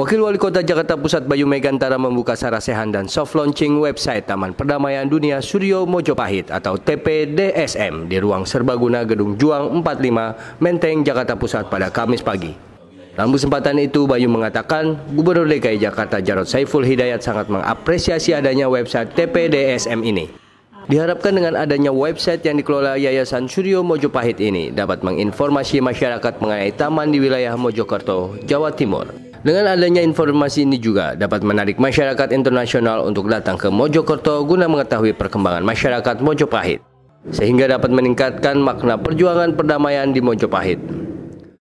Wakil Wali Kota Jakarta Pusat Bayu Megantara membuka sarasehan dan soft launching website Taman Perdamaian Dunia Suryo Mojopahit atau TPDSM di ruang serbaguna Gedung Juang 45 Menteng Jakarta Pusat pada Kamis pagi. Dalam kesempatan itu Bayu mengatakan Gubernur DKI Jakarta Jarod Saiful Hidayat sangat mengapresiasi adanya website TPDSM ini. Diharapkan dengan adanya website yang dikelola Yayasan Suryo Mojopahit ini dapat menginformasi masyarakat mengenai taman di wilayah Mojokerto, Jawa Timur. Dengan adanya informasi ini juga dapat menarik masyarakat internasional untuk datang ke Mojokerto guna mengetahui perkembangan masyarakat Mojopahit, sehingga dapat meningkatkan makna perjuangan perdamaian di Mojopahit.